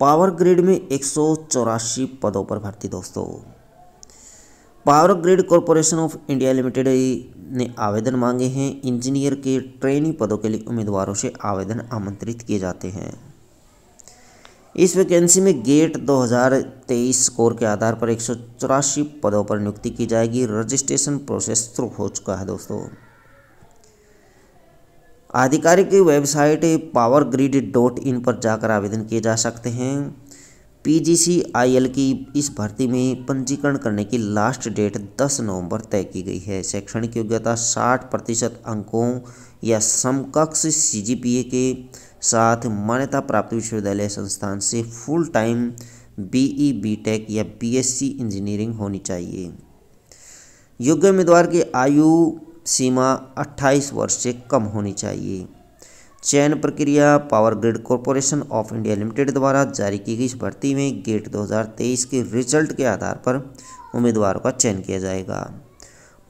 power grid में एक पदों पर भर्ती दोस्तों power grid corporation of India limited ने आवेदन मांगे हैं इंजीनियर के ट्रेनी पदों के लिए उम्मीदवारों से आवेदन आमंत्रित किए जाते हैं इस वैकेंसी में गेट 2023 स्कोर के आधार पर एक पदों पर नियुक्ति की जाएगी रजिस्ट्रेशन प्रोसेस शुरू हो चुका है दोस्तों आधिकारिक website power grid dot in पर जाकर आवेदन किए जा सकते हैं पीजीसीआईएल की इस भर्ती में पंजीकरण करने की लास्ट डेट 10 नवंबर तय की गई है शैक्षणिक योग्यता 60 प्रतिशत अंकों या समकक्ष सीजीपीए के साथ मान्यता प्राप्त विश्वविद्यालय संस्थान से फुल टाइम बीई बीटेक या बीएससी इंजीनियरिंग होनी चाहिए योग्य उम्मीदवार की आयु सीमा 28 वर्ष से कम होनी चाहिए चयन प्रक्रिया power grid corporation of India limited द्वारा जारी की गई इस भर्ती में गेट 2023 के रिजल्ट के आधार पर उम्मीदवारों का चयन किया जाएगा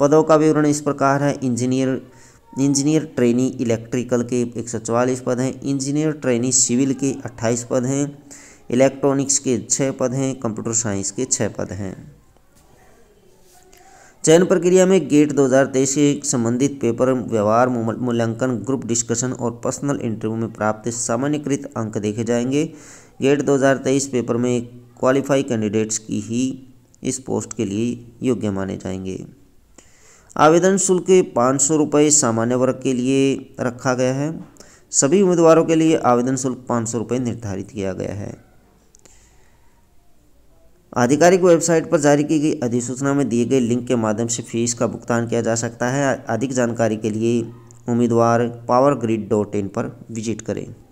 पदों का विवरण इस प्रकार है इंजीनियर इंजीनियर ट्रेनी इलेक्ट्रिकल के 144 पद हैं इंजीनियर ट्रेनी सिविल के 28 पद हैं इलेक्ट्रॉनिक्स के छः पद हैं कंप्यूटर साइंस के छः पद हैं चयन प्रक्रिया में गेट 2023 के संबंधित पेपर व्यवहार मूल्यांकन ग्रुप डिस्कशन और पर्सनल इंटरव्यू में प्राप्त सामान्यकृत अंक देखे जाएंगे गेट 2023 पेपर में क्वालिफाई कैंडिडेट्स की ही इस पोस्ट के लिए योग्य माने जाएंगे आवेदन शुल्क पाँच सौ रुपये सामान्य वर्ग के लिए रखा गया है सभी उम्मीदवारों के लिए आवेदन शुल्क पाँच सौ रुपये निर्धारित किया गया है आधिकारिक वेबसाइट पर जारी की गई अधिसूचना में दिए गए लिंक के माध्यम से फीस का भुगतान किया जा सकता है अधिक जानकारी के लिए उम्मीदवार पावर ग्रिड डॉट इन पर विजिट करें